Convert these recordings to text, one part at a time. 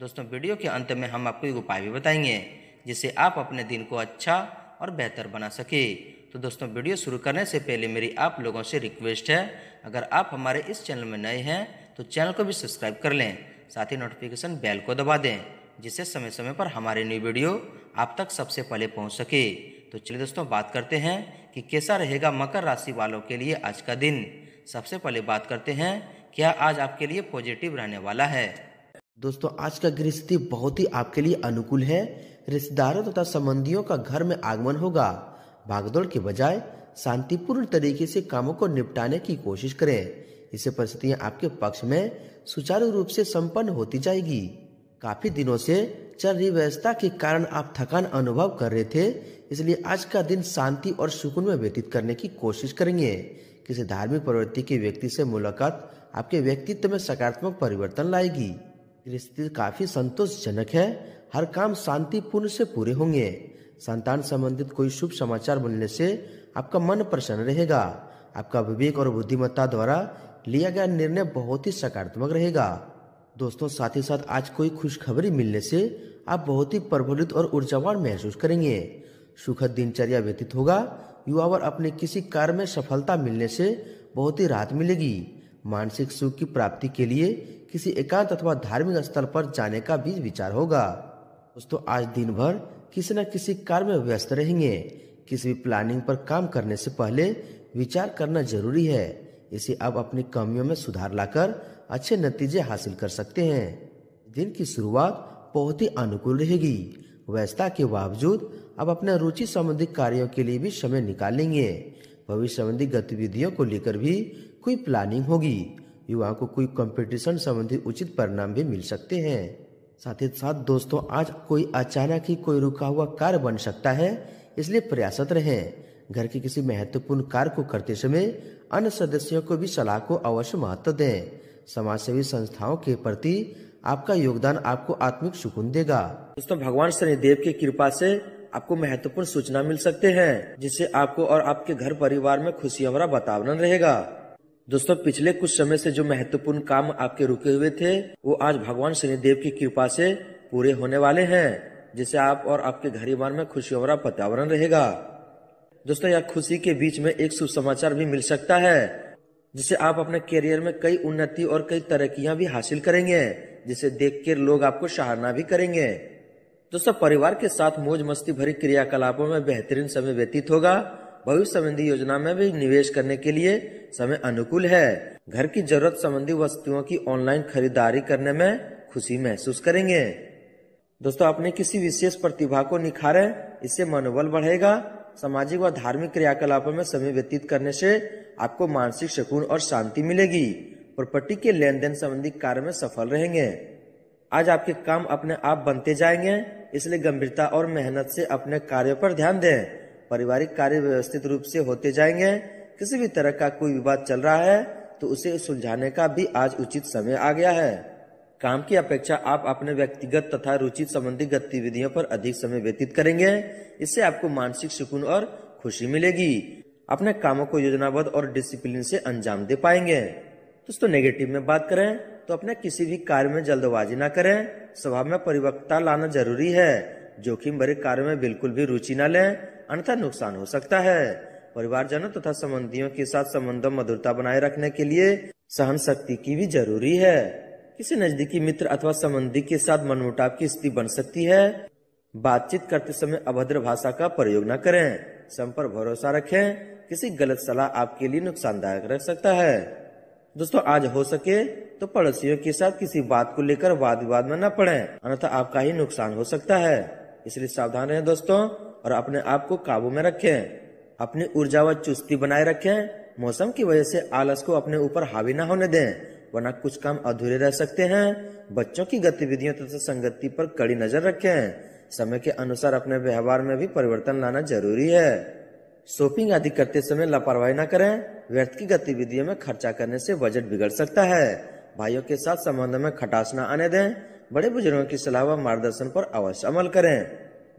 दोस्तों वीडियो के अंत में हम आपको एक उपाय भी बताएंगे जिससे आप अपने दिन को अच्छा और बेहतर बना सके तो दोस्तों वीडियो शुरू करने से पहले मेरी आप लोगों से रिक्वेस्ट है अगर आप हमारे इस चैनल में नए हैं तो चैनल को भी सब्सक्राइब कर लें साथ ही नोटिफिकेशन बेल को दबा दें जिससे समय समय पर हमारे न्यू वीडियो आप तक सबसे पहले पहुँच सके तो चलिए दोस्तों बात करते हैं कि कैसा रहेगा मकर राशि वालों के लिए आज का दिन सबसे पहले बात करते हैं क्या आज आपके लिए पॉजिटिव रहने वाला है दोस्तों आज का गृह स्थिति बहुत ही आपके लिए अनुकूल है रिश्तेदारों तथा संबंधियों का घर में आगमन होगा भागदौड़ के बजाय शांतिपूर्ण तरीके से कामों को निपटाने की कोशिश करें इससे परिस्थितियां आपके पक्ष में सुचारू रूप से संपन्न होती जाएगी काफी दिनों से चल रही व्यवस्था के कारण आप थकान अनुभव कर रहे थे इसलिए आज का दिन शांति और सुकून में व्यतीत करने की कोशिश करेंगे किसी धार्मिक प्रवृत्ति के व्यक्ति से मुलाकात आपके व्यक्तित्व में सकारात्मक परिवर्तन लाएगी स्थिति काफी संतोषजनक है हर काम शांतिपूर्ण से पूरे होंगे संतान संबंधित कोई शुभ समाचार मिलने से आपका मन प्रसन्न रहेगा आपका विवेक और बुद्धिमत्ता द्वारा लिया गया निर्णय बहुत ही सकारात्मक रहेगा दोस्तों साथ ही साथ आज कोई खुशखबरी मिलने से आप बहुत ही प्रफुल्लित और ऊर्जावान महसूस करेंगे सुखद दिनचर्या व्यतीत होगा युवा और अपने किसी कार्य में सफलता मिलने से बहुत ही राहत मिलेगी मानसिक सुख की प्राप्ति के लिए किसी एकांत अथवा धार्मिक स्थल पर जाने का भी विचार होगा दोस्तों आज दिन भर किसी न किसी कार्य में व्यस्त रहेंगे किसी भी प्लानिंग पर काम करने से पहले विचार करना जरूरी है इसे आप अपनी कमियों में सुधार लाकर अच्छे नतीजे हासिल कर सकते हैं दिन की शुरुआत बहुत ही अनुकूल रहेगी व्यस्तता के बावजूद आप अपने रुचि संबंधी कार्यों के लिए भी समय निकालेंगे भविष्य संबंधी गतिविधियों को लेकर भी कोई प्लानिंग होगी युवा को कोई कंपटीशन संबंधी उचित परिणाम भी मिल सकते हैं साथ ही साथ दोस्तों आज कोई अचानक ही कोई रुका हुआ कार्य बन सकता है इसलिए प्रयासत रहें घर के किसी महत्वपूर्ण कार्य को करते समय अन्य सदस्यों को भी सलाह को अवश्य महत्व दें समाज सेवी संस्थाओं के प्रति आपका योगदान आपको आत्मिक सुकून देगा दोस्तों भगवान शनिदेव की कृपा से आपको महत्वपूर्ण सूचना मिल सकते हैं जिससे आपको और आपके घर परिवार में खुशियां भरा वातावरण रहेगा दोस्तों पिछले कुछ समय से जो महत्वपूर्ण काम आपके रुके हुए थे वो आज भगवान शनिदेव की कृपा से पूरे होने वाले हैं जिसे आप और आपके घर बार में खुशी भरा वातावरण रहेगा दोस्तों यह खुशी के बीच में एक शुभ समाचार भी मिल सकता है जिसे आप अपने करियर में कई उन्नति और कई तरक्या भी हासिल करेंगे जिसे देख कर लोग आपको सराहना भी करेंगे दोस्तों परिवार के साथ मौज मस्ती भरी क्रियाकलापो में बेहतरीन समय व्यतीत होगा भविष्य संबंधी योजना में भी निवेश करने के लिए समय अनुकूल है घर की जरूरत संबंधी वस्तुओं की ऑनलाइन खरीदारी करने में खुशी महसूस करेंगे दोस्तों अपने किसी विशेष प्रतिभा को निखारे इससे मनोबल बढ़ेगा सामाजिक व धार्मिक क्रियाकलापों में समय व्यतीत करने से आपको मानसिक सुकून और शांति मिलेगी प्रॉपर्टी के लेन देन संबंधी कार्य में सफल रहेंगे आज आपके काम अपने आप बनते जाएंगे इसलिए गंभीरता और मेहनत से अपने कार्यों पर ध्यान दें पारिवारिक कार्य व्यवस्थित रूप से होते जाएंगे किसी भी तरह का कोई विवाद चल रहा है तो उसे सुलझाने का भी आज उचित समय आ गया है काम की अपेक्षा आप अपने व्यक्तिगत तथा रुचि संबंधी गतिविधियों पर अधिक समय व्यतीत करेंगे इससे आपको मानसिक सुकून और खुशी मिलेगी अपने कामों को योजनाबद्ध और डिसिप्लिन से अंजाम दे पाएंगे दोस्तों नेगेटिव में बात करें तो अपने किसी भी कार्य में जल्दबाजी न करें स्वभाव में परिवक्ता लाना जरूरी है जोखिम भरे कार्य में बिल्कुल भी रुचि न लें अन्यथा नुकसान हो सकता है परिवारजनों तथा तो संबंधियों के साथ संबंधों मधुरता बनाए रखने के लिए सहन शक्ति की भी जरूरी है किसी नजदीकी मित्र अथवा संबंधी के साथ मनमुटाव की स्थिति बन सकती है बातचीत करते समय अभद्र भाषा का प्रयोग न करें संपर्क भरोसा रखें किसी गलत सलाह आपके लिए नुकसानदायक रह सकता है दोस्तों आज हो सके तो पड़ोसियों के साथ किसी बात को लेकर वाद विवाद में न पड़े अन्यथा आपका ही नुकसान हो सकता है इसलिए सावधान रहें दोस्तों और अपने आप को काबू में रखें अपनी ऊर्जा व चुस्ती बनाए रखें मौसम की वजह से आलस को अपने ऊपर हावी ना होने दें वरना कुछ काम अधूरे रह सकते हैं बच्चों की गतिविधियों तथा संगति पर कड़ी नजर रखें समय के अनुसार अपने व्यवहार में भी परिवर्तन लाना जरूरी है शॉपिंग आदि करते समय लापरवाही न करें व्यर्थ की गतिविधियों में खर्चा करने से बजट बिगड़ सकता है भाइयों के साथ संबंध में खटास न आने दें बड़े बुजुर्गों की सलाह व मार्गदर्शन पर अवश्य अमल करें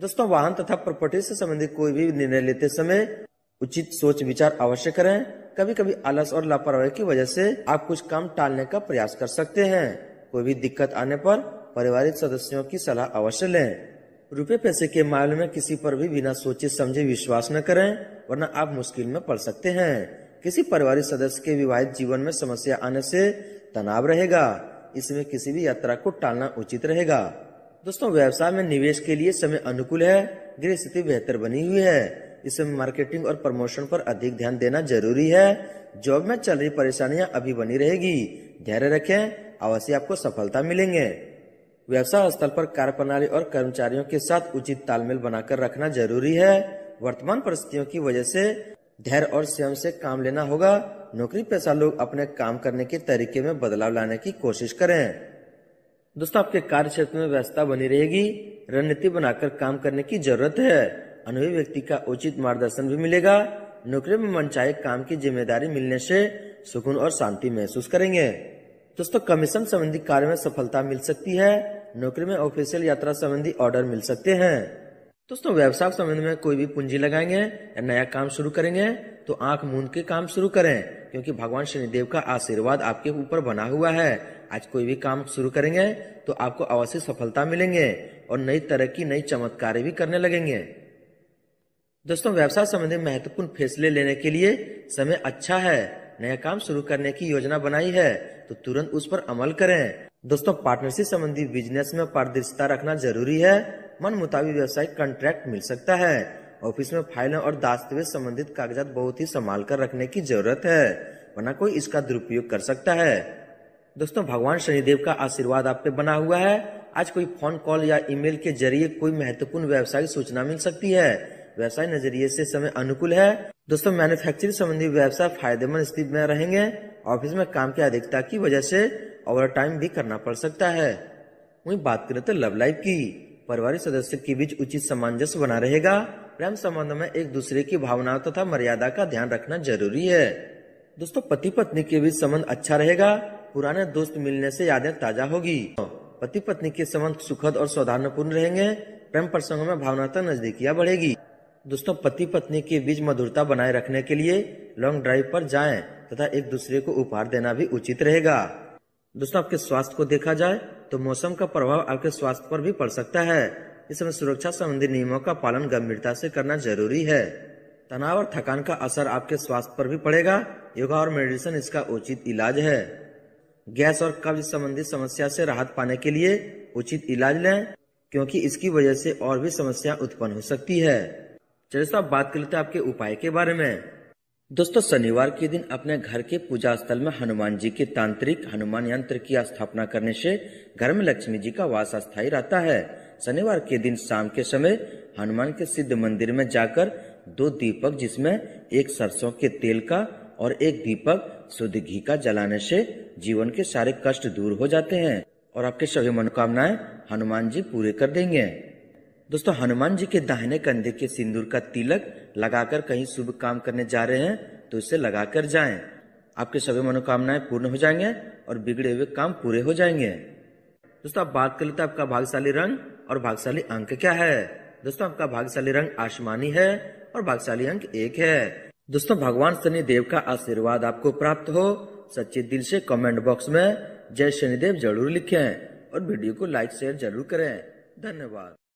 दोस्तों वाहन तथा प्रॉपर्टी से संबंधित कोई भी निर्णय लेते समय उचित सोच विचार अवश्य करें कभी कभी आलस और लापरवाही की वजह से आप कुछ काम टालने का प्रयास कर सकते हैं कोई भी दिक्कत आने पर पारिवारिक सदस्यों की सलाह अवश्य लें रुपए पैसे के मामले में किसी पर भी बिना सोचे समझे विश्वास न करें वरना आप मुश्किल में पड़ सकते हैं किसी पारिवारिक सदस्य के विवाहित जीवन में समस्या आने से तनाव रहेगा इसमें किसी भी यात्रा को टालना उचित रहेगा दोस्तों व्यवसाय में निवेश के लिए समय अनुकूल है गृह स्थिति बेहतर बनी हुई है इसमें मार्केटिंग और प्रमोशन पर अधिक ध्यान देना जरूरी है जॉब में चल रही परेशानियां अभी बनी रहेगी धैर्य रखें अवश्य आपको सफलता मिलेंगे व्यवसाय स्थल पर कार्य प्रणाली और कर्मचारियों के साथ उचित तालमेल बनाकर रखना जरूरी है वर्तमान परिस्थितियों की वजह से धैर्य और स्वयं से काम लेना होगा नौकरी पेशा लोग अपने काम करने के तरीके में बदलाव लाने की कोशिश करें दोस्तों आपके कार्य क्षेत्र में व्यवस्था बनी रहेगी रणनीति बनाकर काम करने की जरूरत है अनुभवी व्यक्ति का उचित मार्गदर्शन भी मिलेगा नौकरी में मनचाहे काम की जिम्मेदारी मिलने से सुकून और शांति महसूस करेंगे दोस्तों कमीशन संबंधी कार्य में सफलता मिल सकती है नौकरी में ऑफिशियल यात्रा संबंधी ऑर्डर मिल सकते हैं दोस्तों व्यवसाय संबंध में कोई भी पूंजी लगाएंगे या नया काम शुरू करेंगे तो आंख मूंद के काम शुरू करें क्योंकि भगवान शनिदेव का आशीर्वाद आपके ऊपर बना हुआ है आज कोई भी काम शुरू करेंगे तो आपको अवश्य सफलता मिलेंगे और नई तरक्की नई चमत्कार भी करने लगेंगे दोस्तों व्यवसाय संबंधी महत्वपूर्ण फैसले लेने के लिए समय अच्छा है नया काम शुरू करने की योजना बनाई है तो तुरंत उस पर अमल करें दोस्तों पार्टनरशिप संबंधी बिजनेस में पारदर्शिता रखना जरूरी है मन मुताबिक व्यवसायिक कॉन्ट्रैक्ट मिल सकता है ऑफिस में फाइलों और दस्तावेज संबंधित कागजात बहुत ही संभाल कर रखने की जरूरत है वरना कोई इसका दुरुपयोग कर सकता है दोस्तों भगवान शनिदेव का आशीर्वाद आप पे बना हुआ है आज कोई फोन कॉल या ईमेल के जरिए कोई महत्वपूर्ण व्यवसाय सूचना मिल सकती है व्यवसाय नजरिए से समय अनुकूल है दोस्तों मैन्युफैक्चरिंग संबंधी व्यवसाय फायदेमंद स्थिति में रहेंगे ऑफिस में काम की अधिकता की वजह से ओवर टाइम भी करना पड़ सकता है वही बात करें तो लव लाइफ की पारिवारिक सदस्य के बीच उचित सामंजस्य बना रहेगा प्रेम संबंध में एक दूसरे की भावनाओं तथा मर्यादा का ध्यान रखना जरूरी है दोस्तों पति पत्नी के बीच संबंध अच्छा रहेगा पुराने दोस्त मिलने से यादें ताजा होगी पति पत्नी के संबंध सुखद और पूर्ण रहेंगे प्रेम प्रसंगों में भावनात्मक नजदीकियाँ बढ़ेगी दोस्तों पति पत्नी के बीच मधुरता बनाए रखने के लिए लॉन्ग ड्राइव पर जाए तथा एक दूसरे को उपहार देना भी उचित रहेगा दोस्तों आपके स्वास्थ्य को देखा जाए तो मौसम का प्रभाव आपके स्वास्थ्य पर भी पड़ सकता है इस समय सुरक्षा संबंधी नियमों का पालन गंभीरता से करना जरूरी है तनाव और थकान का असर आपके स्वास्थ्य पर भी पड़ेगा योगा और मेडिसिन इसका उचित इलाज है गैस और कब्ज संबंधी समस्या से राहत पाने के लिए उचित इलाज लें क्योंकि इसकी वजह से और भी समस्या उत्पन्न हो सकती है चलिए साहब बात कर लेते हैं आपके उपाय के बारे में दोस्तों शनिवार के दिन अपने घर के पूजा स्थल में हनुमान जी के तांत्रिक हनुमान यंत्र की स्थापना करने से घर में लक्ष्मी जी का वास स्थायी रहता है शनिवार के दिन शाम के समय हनुमान के सिद्ध मंदिर में जाकर दो दीपक जिसमें एक सरसों के तेल का और एक दीपक शुद्ध घी का जलाने से जीवन के सारे कष्ट दूर हो जाते हैं और आपके सभी मनोकामनाएं हनुमान जी पूरे कर देंगे दोस्तों हनुमान जी के दाहिने कंधे के सिंदूर का तिलक लगाकर कहीं शुभ काम करने जा रहे हैं तो इसे लगाकर जाएं। आपके सभी मनोकामनाएं पूर्ण हो जाएंगे और बिगड़े हुए काम पूरे हो जाएंगे दोस्तों आप बात कर लेते आपका भाग्यशाली रंग और भाग्यशाली अंक क्या है दोस्तों आपका भाग्यशाली रंग आसमानी है और भाग्यशाली अंक एक है दोस्तों भगवान शनिदेव का आशीर्वाद आपको प्राप्त हो सच्चे दिल से कमेंट बॉक्स में जय शनिदेव जरूर लिखें और वीडियो को लाइक शेयर जरूर करें धन्यवाद